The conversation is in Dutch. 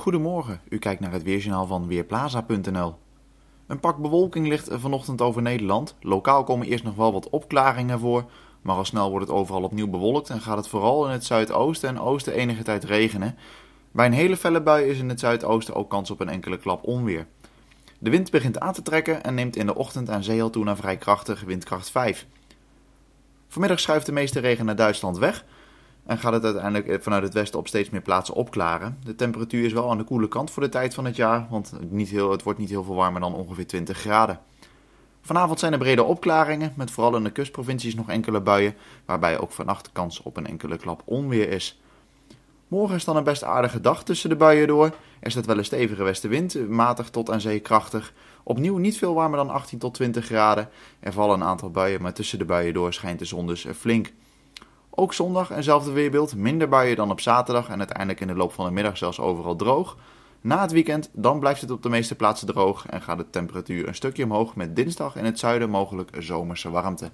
Goedemorgen, u kijkt naar het weerjournaal van Weerplaza.nl. Een pak bewolking ligt vanochtend over Nederland. Lokaal komen eerst nog wel wat opklaringen voor, maar al snel wordt het overal opnieuw bewolkt en gaat het vooral in het zuidoosten en oosten enige tijd regenen. Bij een hele felle bui is in het zuidoosten ook kans op een enkele klap onweer. De wind begint aan te trekken en neemt in de ochtend aan zee al toe naar vrij krachtige windkracht 5. Vanmiddag schuift de meeste regen naar Duitsland weg, en gaat het uiteindelijk eh, vanuit het westen op steeds meer plaatsen opklaren. De temperatuur is wel aan de koele kant voor de tijd van het jaar, want niet heel, het wordt niet heel veel warmer dan ongeveer 20 graden. Vanavond zijn er brede opklaringen, met vooral in de kustprovincies nog enkele buien, waarbij ook vannacht kans op een enkele klap onweer is. Morgen is dan een best aardige dag tussen de buien door. Er staat wel een stevige westenwind, matig tot aan zeekrachtig, krachtig. Opnieuw niet veel warmer dan 18 tot 20 graden. Er vallen een aantal buien, maar tussen de buien door schijnt de zon dus eh, flink. Ook zondag eenzelfde weerbeeld, minder buien dan op zaterdag en uiteindelijk in de loop van de middag zelfs overal droog. Na het weekend dan blijft het op de meeste plaatsen droog en gaat de temperatuur een stukje omhoog met dinsdag in het zuiden mogelijk zomerse warmte.